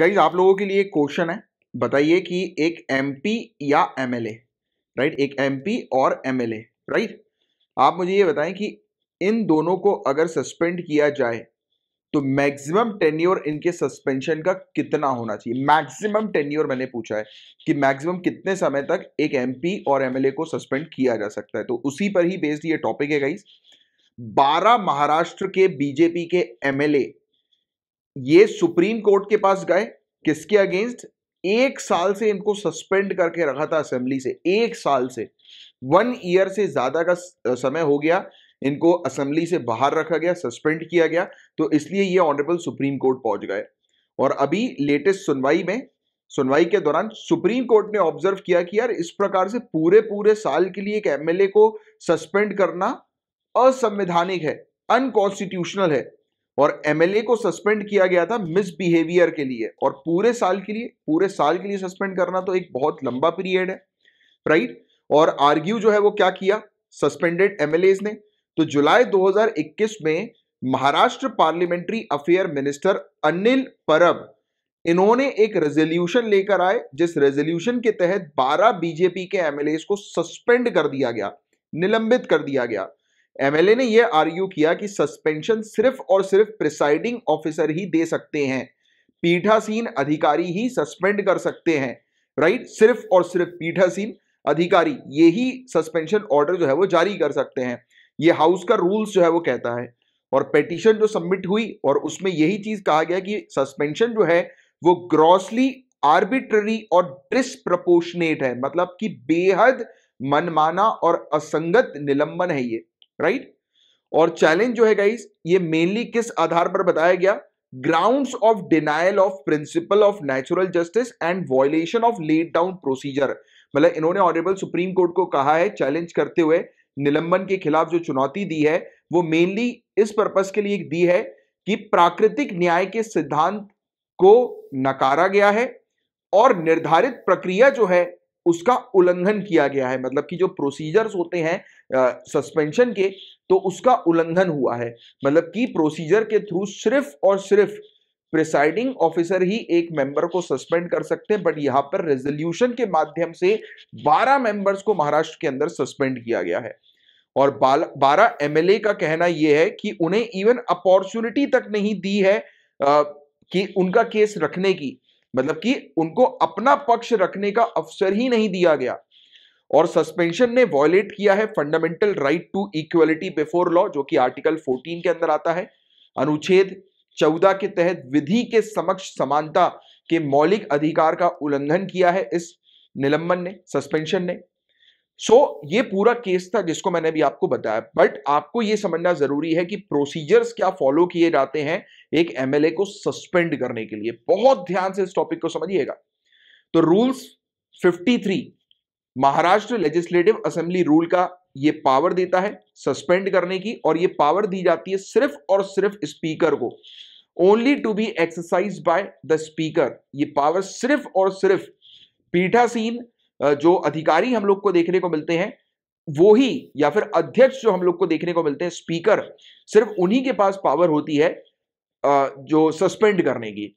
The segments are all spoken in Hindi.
गाइज आप लोगों के लिए एक क्वेश्चन है बताइए कि एक एमपी या एमएलए राइट एक एमपी और एमएलए राइट आप मुझे ये बताएं कि इन दोनों को अगर सस्पेंड किया जाए तो मैक्सिमम टेन्योर इनके सस्पेंशन का कितना होना चाहिए मैक्सिमम टेन्योर मैंने पूछा है कि मैक्सिमम कितने समय तक एक एमपी और एमएलए को सस्पेंड किया जा सकता है तो उसी पर ही बेस्ड ये टॉपिक है गाइज बारह महाराष्ट्र के बीजेपी के एमएलए ये सुप्रीम कोर्ट के पास गए किसके अगेंस्ट एक साल से इनको सस्पेंड करके रखा था असेंबली से एक साल से वन ईयर से ज्यादा का समय हो गया इनको असेंबली से बाहर रखा गया सस्पेंड किया गया तो इसलिए ये ऑनरेबल सुप्रीम कोर्ट पहुंच गए और अभी लेटेस्ट सुनवाई में सुनवाई के दौरान सुप्रीम कोर्ट ने ऑब्जर्व किया कि यार इस प्रकार से पूरे पूरे साल के लिए एक एमएलए को सस्पेंड करना असंवैधानिक है अनकॉन्स्टिट्यूशनल है और एमएलए को सस्पेंड किया गया था मिसबिहेवियर के लिए और पूरे साल के लिए पूरे साल के लिए सस्पेंड करना तो एक बहुत लंबा पीरियड है राइट और आर्ग्यू जो है वो क्या किया सस्पेंडेड एमएलए ने तो जुलाई 2021 में Maharashtra parliamentary affair minister Anil Parab इन्होंने एक रेजोल्यूशन लेकर आए जिस रेजोल्यूशन के तहत 12 बीजेपी के एमएलए को सस्पेंड कर दिया गया निलंबित कर दिया गया एमएलए ने यह आर्ग्यू किया कि सस्पेंशन सिर्फ और सिर्फ प्रिसाइडिंग ऑफिसर ही दे सकते हैं पीठासीन अधिकारी ही सस्पेंड कर सकते हैं राइट सिर्फ और सिर्फ पीठासीन अधिकारी ये ही सस्पेंशन ऑर्डर जो है वो जारी कर सकते हैं ये हाउस का रूल्स जो है वो कहता है और पेटिशन जो सबमिट हुई और उसमें यही चीज कहा गया कि सस्पेंशन जो है वो ग्रॉसली आर्बिट्ररी और डिस्प्रपोर्शनेट है मतलब कि बेहद मनमाना और असंगत निलंबन है ये राइट और चैलेंज जो है गाइस ये मेनली किस आधार पर बताया गया grounds of denial of principle of natural justice and violation of laid down procedure मतलब इन्होंने ऑनरेबल सुप्रीम कोर्ट को कहा है चैलेंज करते हुए निलंबन के खिलाफ जो चुनौती दी है वो मेनली इस पर्पज के लिए दी है कि प्राकृतिक न्याय के सिद्धांत को नकारा गया है और निर्धारित प्रक्रिया जो है उसका उल्लंघन किया गया है मतलब कि जो प्रोसीजर्स होते हैं सस्पेंशन के तो उसका उल्लंघन हुआ है मतलब कि प्रोसीजर के थ्रू सिर्फ और सिर्फ प्रिसाइडिंग ऑफिसर ही एक मेंबर को सस्पेंड कर सकते हैं बट यहां पर रेजोल्यूशन के माध्यम से 12 मेंबर्स को महाराष्ट्र के अंदर सस्पेंड किया गया है और बारह एमएलए का कहना यह है कि उन्हें इवन अपॉर्चुनिटी तक नहीं दी है आ, कि उनका केस रखने की मतलब कि उनको अपना पक्ष रखने का अवसर ही नहीं दिया गया और सस्पेंशन ने वॉयलेट किया है fundamental right to equality before law जो कि आर्टिकल 14 के अंदर आता है अनुच्छेद 14 के तहत विधि के समक्ष समानता के मौलिक अधिकार का उल्लंघन किया है इस निलंबन ने सस्पेंशन ने सो so, ये पूरा केस था जिसको मैंने भी आपको बताया बट आपको ये समझना जरूरी है कि प्रोसीजर्स क्या फॉलो किए जाते हैं एक एमएलए को सस्पेंड करने के लिए बहुत ध्यान से इस टॉपिक को समझिएगा तो rules 53 Maharashtra legislative assembly rule का ये पावर देता है सस्पेंड करने की और ये पावर दी जाती है सिर्फ और सिर्फ स्पीकर को only to be exercise by the speaker ये पावर सिर्फ और सिर्फ पीठासीन जो अधिकारी हम लोग को देखने को मिलते हैं वो ही या फिर अध्यक्ष जो हम लोग को देखने को मिलते हैं स्पीकर सिर्फ उन्हीं के पास पावर होती है जो सस्पेंड करने की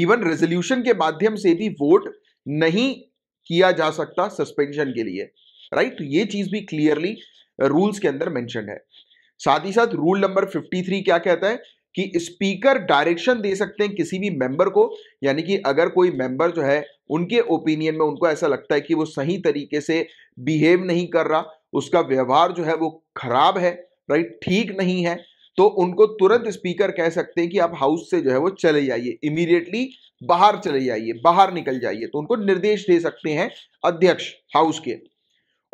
इवन रेजोल्यूशन के माध्यम से भी वोट नहीं किया जा सकता सस्पेंशन के लिए राइट तो ये चीज भी क्लियरली रूल्स के अंदर मेंशन है साथ ही साथ रूल नंबर 53 क्या कहता है कि स्पीकर डायरेक्शन दे सकते हैं किसी भी मेंबर को यानी कि अगर कोई मेंबर जो है उनके ओपिनियन में उनको ऐसा लगता है कि वो सही तरीके से बिहेव नहीं कर रहा उसका व्यवहार जो है वो खराब है राइट ठीक नहीं है तो उनको तुरंत स्पीकर कह सकते हैं कि आप हाउस से जो है वो चले जाइए इमीडिएटली बाहर चले जाइए बाहर निकल जाइए तो उनको निर्देश दे सकते हैं अध्यक्ष हाउस के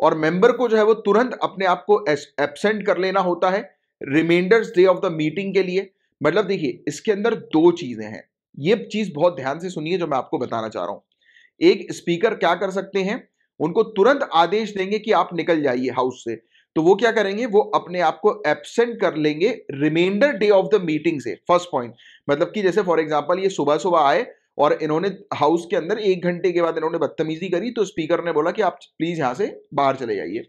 और मेंबर को जो है वो तुरंत अपने आप को एबसेंट कर लेना होता है reminders day of the meeting के लिए मतलब देखिए इसके अंदर दो चीज़ें हैं ये चीज़ बहुत ध्यान से सुनिए जो मैं आपको बताना चाह रहा हूं एक स्पीकर क्या कर सकते हैं उनको तुरंत आदेश देंगे कि आप निकल जाइए हाउस से तो वो क्या करेंगे वो अपने आप को एबसेंट कर लेंगे reminder day of the meeting से फर्स्ट पॉइंट मतलब कि जैसे फॉर एग्जाम्पल ये सुबह सुबह आए और इन्होंने हाउस के अंदर एक घंटे के बाद इन्होंने बदतमीजी करी तो स्पीकर ने बोला कि आप प्लीज़ यहाँ से बाहर चले जाइए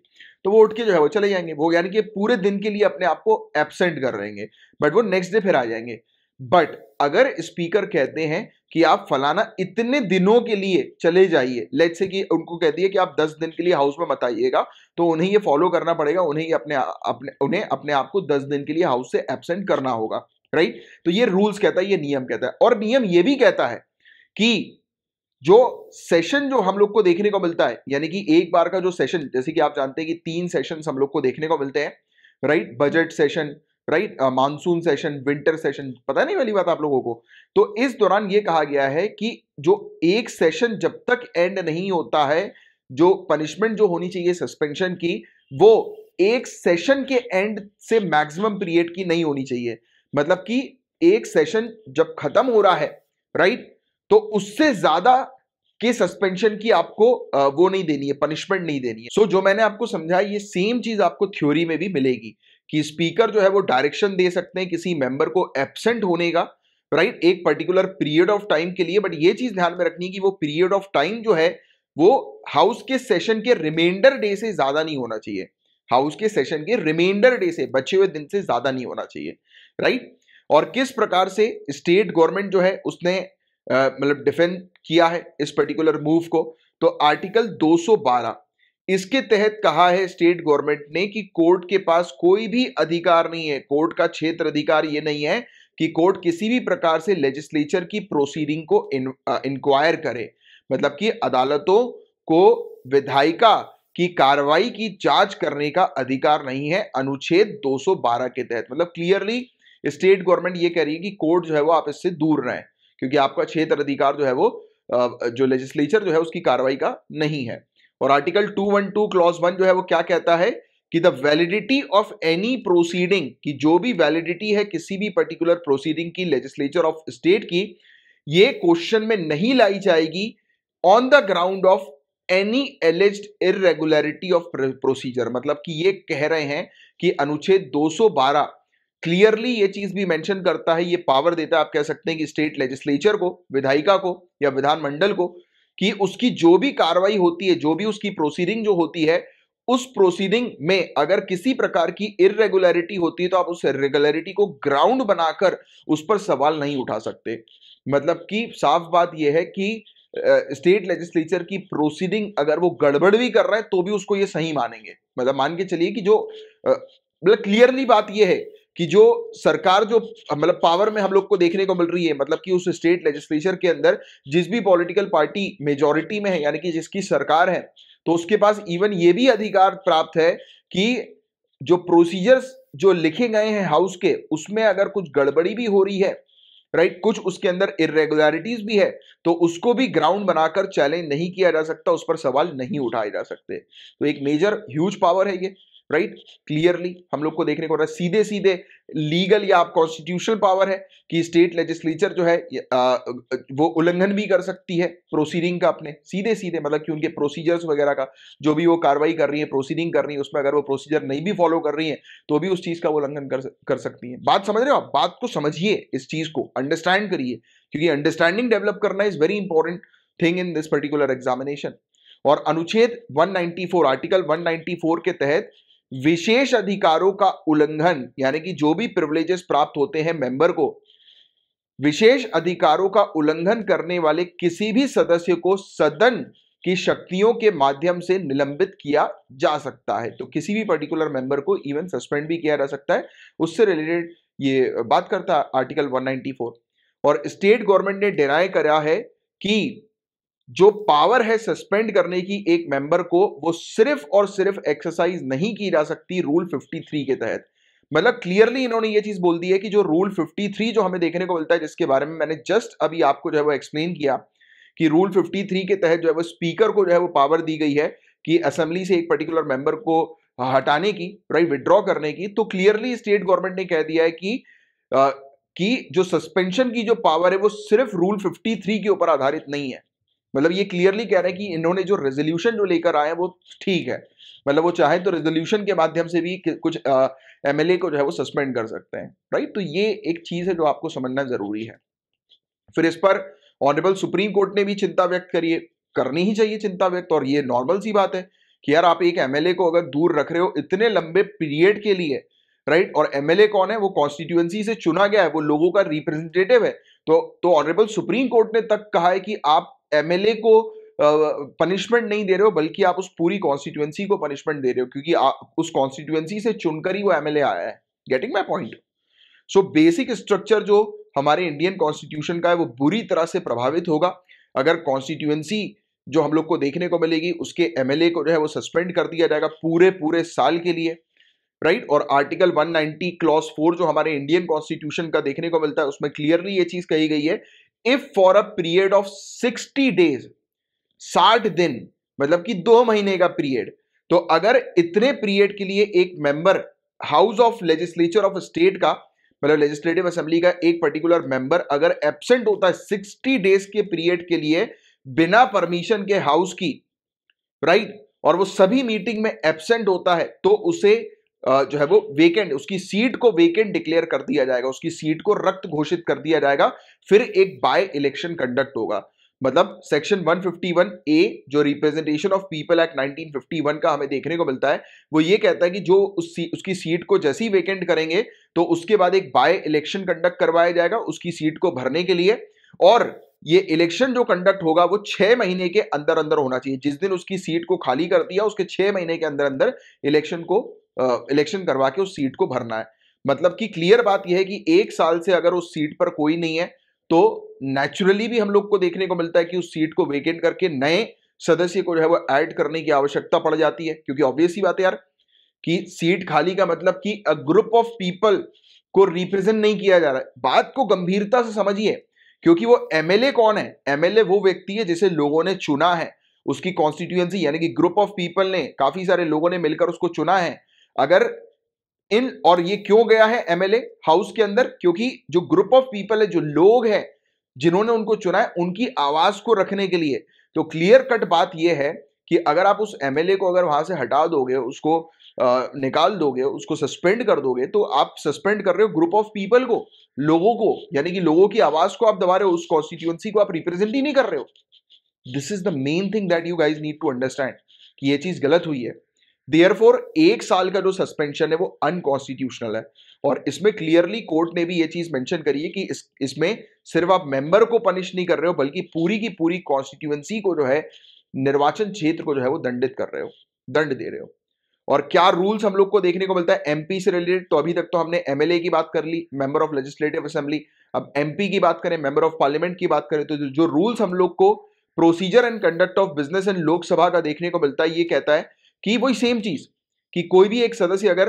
तो वो उठ के जो है वो चले जाएंगे वो यानी कि पूरे दिन के लिए अपने आप को एबसेंट कर रहेंगे बट वो नेक्स्ट डे फिर आ जाएंगे बट अगर स्पीकर कहते हैं कि आप फलाना इतने दिनों के लिए चले जाइए लेट से कि उनको कहती है कि आप दस दिन के लिए हाउस में मत आइएगा तो उन्हें ये फॉलो करना पड़ेगा उन्हें अपने अपने उन्हें अपने आप को दस दिन के लिए हाउस से एबसेंट करना होगा राइट तो ये रूल्स कहता है ये नियम कहता है और नियम ये भी कहता है कि जो सेशन जो हम लोग को देखने को मिलता है यानी कि एक बार का जो सेशन जैसे कि आप जानते हैं कि तीन सेशन हम लोग को देखने को मिलते हैं right budget session right monsoon session winter session पता नहीं वाली बात आप लोगों को तो इस दौरान यह कहा गया है कि जो एक सेशन जब तक एंड नहीं होता है जो पनिशमेंट जो होनी चाहिए सस्पेंशन की वो एक सेशन के एंड से मैक्सिमम पीरियड की नहीं होनी चाहिए मतलब कि एक सेशन जब खत्म हो रहा है राइट तो उससे ज्यादा के सस्पेंशन की आपको वो नहीं देनी है पनिशमेंट नहीं देनी है सो so, जो मैंने आपको समझाया ये सेम चीज आपको थ्योरी में भी मिलेगी कि स्पीकर जो है वो डायरेक्शन दे सकते हैं किसी मेंबर को एबसेंट होने का राइट right? एक पर्टिकुलर पीरियड ऑफ टाइम के लिए बट ये चीज ध्यान में रखनी है कि वो पीरियड ऑफ टाइम जो है वो हाउस के सेशन के रिमाइंडर डे से ज्यादा नहीं होना चाहिए हाउस के सेशन के रिमाइंडर डे से बचे हुए दिन से ज्यादा नहीं होना चाहिए राइट right? और किस प्रकार से स्टेट गवर्नमेंट जो है उसने मतलब डिफेंड किया है इस पर्टिकुलर मूव को तो आर्टिकल 212 इसके तहत कहा है स्टेट गवर्नमेंट ने कि कोर्ट के पास कोई भी अधिकार नहीं है कोर्ट का क्षेत्र अधिकार ये नहीं है कि कोर्ट किसी भी प्रकार से लेजिस्लेचर की प्रोसीडिंग को इंक्वायर करे मतलब कि अदालतों को विधायिका की कार्रवाई की जांच करने का अधिकार नहीं है अनुच्छेद 212 के तहत मतलब क्लियरली स्टेट गवर्नमेंट ये कह रही है कि कोर्ट जो है वो आप इससे दूर रहें क्योंकि आपका क्षेत्र अधिकार जो है वो जो लेजिस्लेचर जो है उसकी कार्रवाई का नहीं है और आर्टिकल 212 क्लॉज वन जो है वो क्या कहता है कि the validity of any proceeding कि जो भी वैलिडिटी है किसी भी पर्टिकुलर प्रोसीडिंग की लेजिस्लेचर ऑफ स्टेट की ये क्वेश्चन में नहीं लाई जाएगी on the ground of any alleged irregularity of procedure मतलब कि ये कह रहे हैं कि अनुच्छेद 212 क्लियरली ये चीज भी मेंशन करता है ये पावर देता है आप कह सकते हैं कि स्टेट लेजिस्लेचर को विधायिका को या विधानमंडल को कि उसकी जो भी कार्रवाई होती है जो भी उसकी प्रोसीडिंग जो होती है उस प्रोसीडिंग में अगर किसी प्रकार की इरेगुलरिटी होती है तो आप उस इरेगुलरिटी को ग्राउंड बनाकर उस पर सवाल नहीं उठा सकते मतलब कि साफ बात यह है कि स्टेट लेजिस्लेचर की प्रोसीडिंग अगर वो गड़बड़ भी कर रहा है तो भी उसको ये सही मानेंगे मतलब मान के चलिए कि जो मतलब क्लियरली बात यह है कि जो सरकार जो मतलब पावर में हम लोग को देखने को मिल रही है मतलब कि उस स्टेट लेजिस्लेचर के अंदर जिस भी पॉलिटिकल पार्टी मेजोरिटी में है यानी कि जिसकी सरकार है तो उसके पास इवन ये भी अधिकार प्राप्त है कि जो प्रोसीजर्स जो लिखे गए हैं हाउस के उसमें अगर कुछ गड़बड़ी भी हो रही है राइट कुछ उसके अंदर इरेगुलरिटीज भी है तो उसको भी ग्राउंड बनाकर चैलेंज नहीं किया जा सकता उस पर सवाल नहीं उठाए जा सकते तो एक मेजर ह्यूज पावर है ये राइट right? क्लियरली हम लोग को देखने को रहा है सीधे सीधे लीगल या आप कॉन्स्टिट्यूशनल पावर है कि स्टेट लेजिस्लेचर जो है वो उल्लंघन भी कर सकती है प्रोसीडिंग का अपने सीधे सीधे मतलब कि उनके प्रोसीजर्स वगैरह का जो भी वो कार्रवाई कर रही है प्रोसीडिंग कर रही है उसमें अगर वो प्रोसीजर नहीं भी फॉलो कर रही है तो भी उस चीज़ का उल्लंघन कर, कर सकती है बात समझ रहे हो आप बात को समझिए इस चीज़ को अंडरस्टैंड करिए क्योंकि अंडरस्टैंडिंग डेवलप करना is very important thing in this particular examination और अनुच्छेद 194 आर्टिकल 194 के तहत विशेष अधिकारों का उल्लंघन यानी कि जो भी प्रिवलेजेस प्राप्त होते हैं मेंबर को विशेष अधिकारों का उल्लंघन करने वाले किसी भी सदस्य को सदन की शक्तियों के माध्यम से निलंबित किया जा सकता है तो किसी भी पर्टिकुलर मेंबर को इवन सस्पेंड भी किया जा सकता है उससे रिलेटेड ये बात करता है आर्टिकल 194 और स्टेट गवर्नमेंट ने डिनाई करा है कि जो पावर है सस्पेंड करने की एक मेंबर को वो सिर्फ और सिर्फ एक्सरसाइज नहीं की जा सकती रूल 53 के तहत मतलब क्लियरली इन्होंने ये चीज बोल दी है कि जो रूल 53 जो हमें देखने को मिलता है जिसके बारे में मैंने जस्ट अभी आपको जो है वो एक्सप्लेन किया कि रूल 53 के तहत जो है वो स्पीकर को जो है वो पावर दी गई है कि असेंबली से एक पर्टिकुलर मेंबर को हटाने की राइट विड्रॉ करने की तो क्लियरली स्टेट गवर्नमेंट ने कह दिया है कि आ, कि जो सस्पेंशन की जो पावर है वो सिर्फ रूल 53 के ऊपर आधारित नहीं है मतलब ये क्लियरली कह रहे हैं कि इन्होंने जो रेजोल्यूशन जो लेकर आए हैं वो ठीक है मतलब वो चाहे तो रेजोल्यूशन के माध्यम से भी कुछ एमएलए को जो है वो सस्पेंड कर सकते हैं राइट तो ये एक चीज़ है जो आपको समझना ज़रूरी है फिर इस पर ऑनरेबल सुप्रीम कोर्ट ने भी चिंता व्यक्त करी करनी ही चाहिए चिंता व्यक्त और ये नॉर्मल सी बात है कि यार आप एक एमएलए को अगर दूर रख रहे हो इतने लंबे पीरियड के लिए राइट और एमएलए कौन है वो कॉन्स्टिट्यूएंसी से चुना गया है वो लोगों का रिप्रेजेंटेटिव है तो तो ऑनरेबल सुप्रीम कोर्ट ने तक कहा है कि आप एमएलए को पनिशमेंट नहीं दे रहे हो बल्कि आप उस पूरी कॉन्स्टिट्यूएंसी को पनिशमेंट दे रहे हो क्योंकि आ, उस कॉन्स्टिट्यूएंसी से चुनकर ही वो एमएलए आया है getting my point so basic structure जो हमारे इंडियन कॉन्स्टिट्यूशन का है वो बुरी तरह से प्रभावित होगा अगर कॉन्स्टिट्यूएंसी जो हम लोग को देखने को मिलेगी उसके एमएलए को जो है वो सस्पेंड कर दिया जाएगा पूरे पूरे साल के लिए राइट और आर्टिकल 190 क्लॉज फोर जो हमारे इंडियन कॉन्स्टिट्यूशन का देखने को मिलता है उसमें क्लियरली ये चीज कही गई है if for a period of sixty days साठ दिन मतलब कि दो महीने का पीरियड तो अगर इतने पीरियड के लिए एक member house of legislature of state का मतलब लेजिस्लेटिव असेंबली का एक पर्टिकुलर मेंबर अगर एबसेंट होता है सिक्सटी डेज के पीरियड के लिए बिना परमिशन के हाउस की राइट right? और वो सभी मीटिंग में एबसेंट होता है तो उसे जो है वो वेकेंट उसकी सीट को वेकेंट डिक्लेयर कर दिया जाएगा उसकी सीट को रक्त घोषित कर दिया जाएगा फिर एक बाय इलेक्शन कंडक्ट होगा मतलब सेक्शन 151 ए जो रिप्रेजेंटेशन ऑफ पीपल एक्ट 1951 का हमें देखने को मिलता है वो ये कहता है कि जो उस सी, उसकी सीट को जैसे ही वेकेंट करेंगे तो उसके बाद एक बाय इलेक्शन कंडक्ट करवाया जाएगा उसकी सीट को भरने के लिए और ये इलेक्शन जो कंडक्ट होगा वो छह महीने के अंदर अंदर होना चाहिए जिस दिन उसकी सीट को खाली कर दिया उसके छह महीने के अंदर अंदर इलेक्शन को इलेक्शन करवा के उस सीट को भरना है मतलब कि क्लियर बात यह है कि एक साल से अगर उस सीट पर कोई नहीं है तो नेचुरली भी हम लोग को देखने को मिलता है कि उस सीट को वेकेंट करके नए सदस्य को जो है वो ऐड करने की आवश्यकता पड़ जाती है क्योंकि ऑब्वियसली बात है यार कि सीट खाली का मतलब कि अ ग्रुप ऑफ पीपल को रिप्रेजेंट नहीं किया जा रहा है बात को गंभीरता से समझिए क्योंकि वो एमएलए कौन है एमएलए वो व्यक्ति है जिसे लोगों ने चुना है उसकी कॉन्स्टिट्यूएंसी यानी कि ग्रुप ऑफ पीपल ने काफी सारे लोगों ने मिलकर उसको चुना है अगर इन और ये क्यों गया है एमएलए हाउस के अंदर क्योंकि जो ग्रुप ऑफ पीपल है जो लोग हैं जिन्होंने उनको चुना है उनकी आवाज को रखने के लिए तो क्लियर कट बात यह है कि अगर आप उस एमएलए को अगर वहां से हटा दोगे उसको निकाल दोगे उसको सस्पेंड कर दोगे तो आप सस्पेंड कर रहे हो ग्रुप ऑफ पीपल को लोगों को यानी कि लोगों की आवाज को आप दबा रहे हो उस कॉन्स्टिट्यूएंसी को आप रिप्रेजेंट ही नहीं कर रहे हो this is the main thing that you guys need to understand कि ये चीज गलत हुई है देयरफॉर एक साल का जो सस्पेंशन है वो अनकॉन्स्टिट्यूशनल है और इसमें क्लियरली कोर्ट ने भी ये चीज मेंशन करी है कि इस इसमें सिर्फ आप मेंबर को पनिश नहीं कर रहे हो बल्कि पूरी की पूरी कॉन्स्टिट्यूएंसी को जो है निर्वाचन क्षेत्र को जो है वो दंडित कर रहे हो दंड दे रहे हो और क्या रूल्स हम लोग को देखने को मिलता है एमपी से रिलेटेड तो अभी तक तो हमने एमएलए की बात कर ली मेंबर ऑफ लेजिस्लेटिव असेंबली अब एमपी की बात करें मेंबर ऑफ पार्लियामेंट की बात करें तो जो रूल्स हम लोग को procedure and conduct of business and Lok Sabha का देखने को मिलता है ये कहता है कि वही सेम चीज कि कोई भी एक सदस्य अगर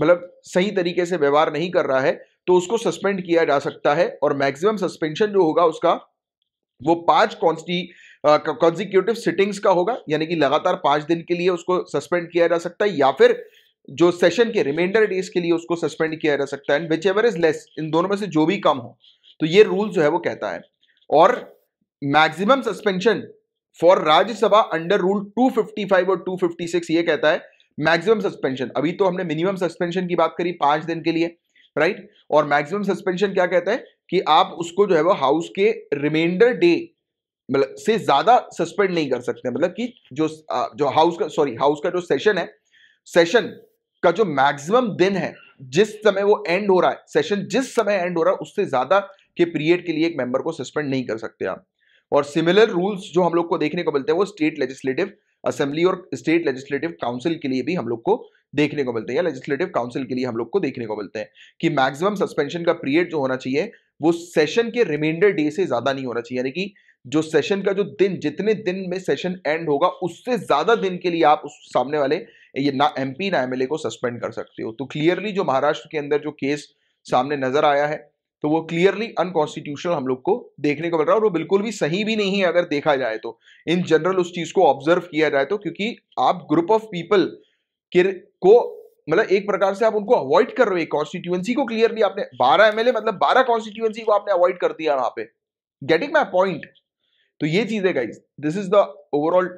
मतलब सही तरीके से व्यवहार नहीं कर रहा है तो उसको सस्पेंड किया जा सकता है और मैक्सिमम सस्पेंशन जो होगा उसका वो पांच कॉन्स्टी कॉन्जिक्यूटिव सिटिंग्स का होगा यानी कि लगातार पांच दिन के लिए उसको सस्पेंड किया जा सकता है या फिर जो सेशन के रिमाइंडर डेज के लिए उसको सस्पेंड किया जा सकता है and whichever is less इन दोनों में से जो भी कम हो तो ये रूल जो है वो कहता है और maximum suspension for Rajya Sabha under rule 255 और 256 ये कहता है मैक्सिमम सस्पेंशन अभी तो हमने मिनिमम सस्पेंशन की बात करी पांच दिन के लिए राइट और मैक्सिमम सस्पेंशन क्या कहता है कि आप उसको जो है वो हाउस के रिमाइंडर डे मतलब से ज्यादा सस्पेंड नहीं कर सकते मतलब कि जो जो हाउस का सॉरी हाउस का जो सेशन है सेशन का जो मैक्सिमम दिन है जिस समय वो एंड हो रहा है सेशन जिस समय एंड हो रहा है उससे ज्यादा के पीरियड के लिए एक मेंबर को सस्पेंड नहीं कर सकते आप और सिमिलर रूल्स जो हम लोग को देखने को मिलते हैं वो स्टेट लेजिस्लेटिव असेंबली और स्टेट लेजिस्लेटिव काउंसिल के लिए भी हम लोग को देखने को मिलते हैं या लेजिस्लेटिव काउंसिल के लिए हम लोग को देखने को मिलते हैं कि मैक्सिमम सस्पेंशन का पीरियड जो होना चाहिए वो सेशन के रिमाइंडर डे से ज्यादा नहीं होना चाहिए यानी कि जो सेशन का जो दिन जितने दिन में सेशन एंड होगा उससे ज्यादा दिन के लिए आप उस सामने वाले ये ना एमपी ना एमएलए को सस्पेंड कर सकते हो तो क्लियरली जो महाराष्ट्र के अंदर जो केस सामने नजर आया है तो वो क्लियरली अनकॉन्स्टिट्यूशनल हम लोग को देखने को मिल रहा है और वो बिल्कुल भी सही भी नहीं है अगर देखा जाए तो इन जनरल उस चीज को ऑब्जर्व किया जाए तो क्योंकि आप ग्रुप ऑफ पीपल को मतलब एक प्रकार से आप उनको अवॉइड कर रहे हो कॉन्स्टिट्यूएंसी को क्लियरली आपने 12 एमएलए मतलब 12 कॉन्स्टिट्यूएंसी को आपने अवॉइड कर दिया वहां पे गेटिंग माई पॉइंट तो ये चीज है guys this is the overall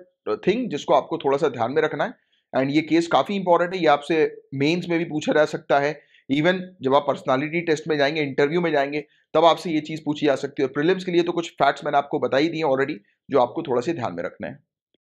thing जिसको आपको थोड़ा सा ध्यान में रखना है एंड ये केस काफी इंपॉर्टेंट है ये आपसे मेन्स में भी पूछा जा सकता है इवन जब आप पर्सनालिटी टेस्ट में जाएंगे इंटरव्यू में जाएंगे तब आपसे ये चीज़ पूछी जा सकती है और प्रिलिम्स के लिए तो कुछ फैक्ट्स मैंने आपको बताई दिए ऑलरेडी जो आपको थोड़ा सा ध्यान में रखना है